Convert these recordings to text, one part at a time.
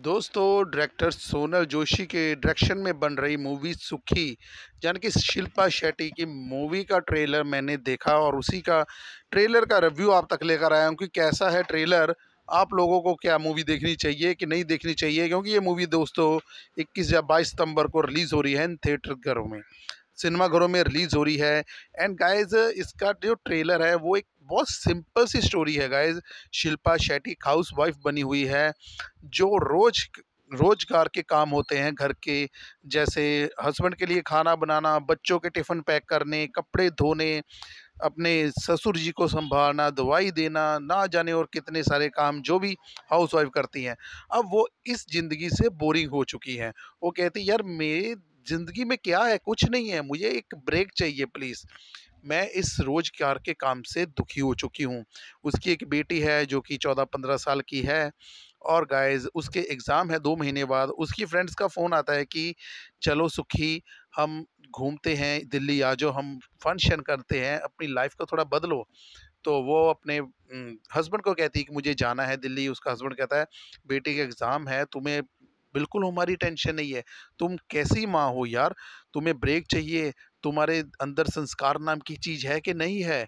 दोस्तों डायरेक्टर सोनल जोशी के डायरेक्शन में बन रही मूवी सुखी यानी कि शिल्पा शेट्टी की मूवी का ट्रेलर मैंने देखा और उसी का ट्रेलर का रिव्यू आप तक लेकर आया हूँ कि कैसा है ट्रेलर आप लोगों को क्या मूवी देखनी चाहिए कि नहीं देखनी चाहिए क्योंकि ये मूवी दोस्तों 21 या 22 सितंबर को रिलीज़ हो रही है इन थिएटर घरों में सिनेमा घरों में रिलीज़ हो रही है एंड गाइज इसका जो ट्रेलर है वो एक बहुत सिंपल सी स्टोरी है guys Shilpa Shetty housewife बनी हुई है जो रोज़ रोजगार के काम होते हैं घर के जैसे हस्बैंड के लिए खाना बनाना बच्चों के टिफ़िन पैक करने कपड़े धोने अपने ससुर जी को संभालना दवाई देना ना जाने और कितने सारे काम जो भी हाउस वाइफ करती हैं अब वो इस ज़िंदगी से बोरिंग हो चुकी हैं वो कहती यार मेरे ज़िंदगी में क्या है कुछ नहीं है मुझे एक ब्रेक चाहिए प्लीज़ मैं इस रोजगार के काम से दुखी हो चुकी हूँ उसकी एक बेटी है जो कि चौदह पंद्रह साल की है और गाइस उसके एग्ज़ाम है दो महीने बाद उसकी फ्रेंड्स का फ़ोन आता है कि चलो सुखी हम घूमते हैं दिल्ली आ जाओ हम फंक्शन करते हैं अपनी लाइफ को थोड़ा बदलो तो वो अपने हस्बैंड हम्म, को कहती है कि मुझे जाना है दिल्ली उसका हस्बैंड कहता है बेटी का एग्ज़ाम है तुम्हें बिल्कुल हमारी टेंशन नहीं है तुम कैसी माँ हो यार तुम्हें ब्रेक चाहिए तुम्हारे अंदर संस्कार नाम की चीज़ है कि नहीं है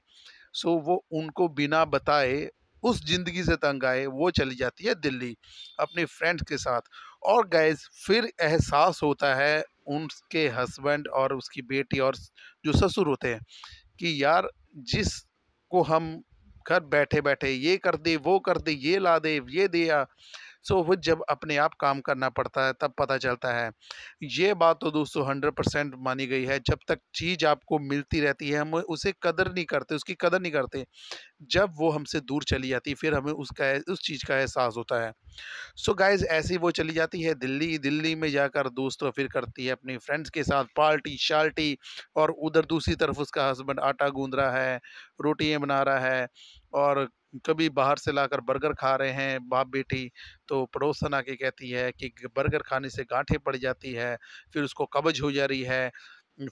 सो so, वो उनको बिना बताए उस ज़िंदगी से तंग आए वो चली जाती है दिल्ली अपने फ्रेंड्स के साथ और गैस फिर एहसास होता है उनके हस्बैंड और उसकी बेटी और जो ससुर होते हैं कि यार जिस को हम घर बैठे बैठे ये कर दे वो कर दे ये ला दे ये दिया सो वो जब अपने आप काम करना पड़ता है तब पता चलता है ये बात तो दोस्तों हंड्रेड परसेंट मानी गई है जब तक चीज़ आपको मिलती रहती है हम उसे कदर नहीं करते उसकी कदर नहीं करते जब वो हमसे दूर चली जाती फिर हमें उसका उस चीज़ का एहसास होता है सो so गाइज ऐसी वो चली जाती है दिल्ली दिल्ली में जाकर दोस्तों तो फिर करती है अपनी फ्रेंड्स के साथ पार्टी शार्टी और उधर दूसरी तरफ उसका हस्बैंड आटा गूंद रहा है रोटियाँ बना रहा है और कभी बाहर से लाकर बर्गर खा रहे हैं बाप बेटी तो पड़ोसन आके कहती है कि बर्गर खाने से गांठें पड़ जाती है फिर उसको कब्ज हो जा रही है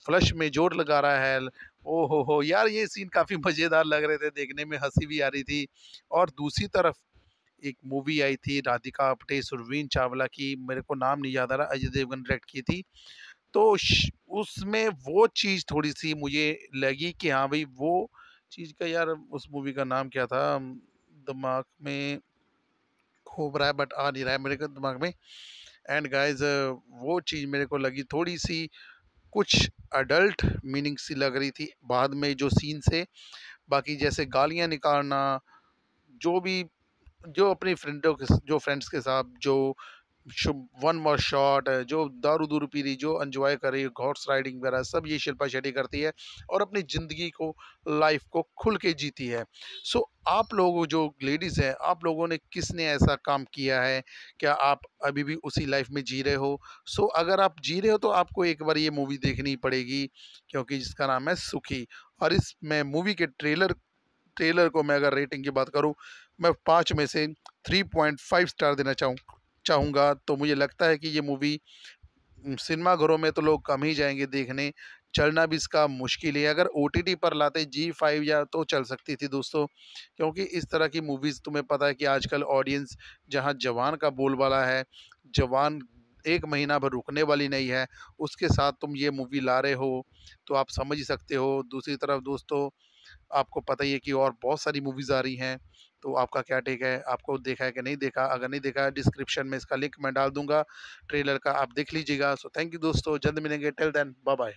फ्लश में जोर लगा रहा है ओ हो हो यार ये सीन काफ़ी मज़ेदार लग रहे थे देखने में हंसी भी आ रही थी और दूसरी तरफ एक मूवी आई थी राधिका अपटे सुरवीन चावला की मेरे को नाम नहीं याद आ रहा अजय देवगन डायरेक्ट की थी तो उसमें वो चीज़ थोड़ी सी मुझे लगी कि हाँ भाई वो चीज़ का यार उस मूवी का नाम क्या था दिमाग में खूब रहा है बट आ नहीं रहा है मेरे को दिमाग में एंड गाइस वो चीज़ मेरे को लगी थोड़ी सी कुछ अडल्ट मीनिंग सी लग रही थी बाद में जो सीन से बाकी जैसे गालियाँ निकालना जो भी जो अपनी फ्रेंडों के जो फ्रेंड्स के साथ जो वन मोर शॉट जो दारू दूर पी रही जो एंजॉय कर रही हॉर्स राइडिंग वगैरह सब ये शिल्पा शेट्टी करती है और अपनी ज़िंदगी को लाइफ को खुल के जीती है सो so, आप लोगों जो लेडीज़ हैं आप लोगों ने किसने ऐसा काम किया है क्या आप अभी भी उसी लाइफ में जी रहे हो सो so, अगर आप जी रहे हो तो आपको एक बार ये मूवी देखनी पड़ेगी क्योंकि जिसका नाम है सुखी और इस मैं मूवी के ट्रेलर ट्रेलर को मैं अगर रेटिंग की बात करूँ मैं पाँच में से थ्री पॉइंट फाइव स्टार देना चाहूँ चाहूँगा तो मुझे लगता है कि ये मूवी सिनेमा घरों में तो लोग कम ही जाएंगे देखने चलना भी इसका मुश्किल है अगर ओ पर लाते जी फाइव या तो चल सकती थी दोस्तों क्योंकि इस तरह की मूवीज़ तुम्हें पता है कि आजकल ऑडियंस जहाँ जवान का बोलबाला है जवान एक महीना भर रुकने वाली नहीं है उसके साथ तुम ये मूवी ला रहे हो तो आप समझ ही सकते हो दूसरी तरफ दोस्तों आपको पता ही है कि और बहुत सारी मूवीज़ आ रही हैं तो आपका क्या टेक है आपको देखा है कि नहीं देखा अगर नहीं देखा डिस्क्रिप्शन में इसका लिंक मैं डाल दूंगा ट्रेलर का आप देख लीजिएगा सो थैंक यू दोस्तों जल्द मिलेंगे टिल देन बाय बाय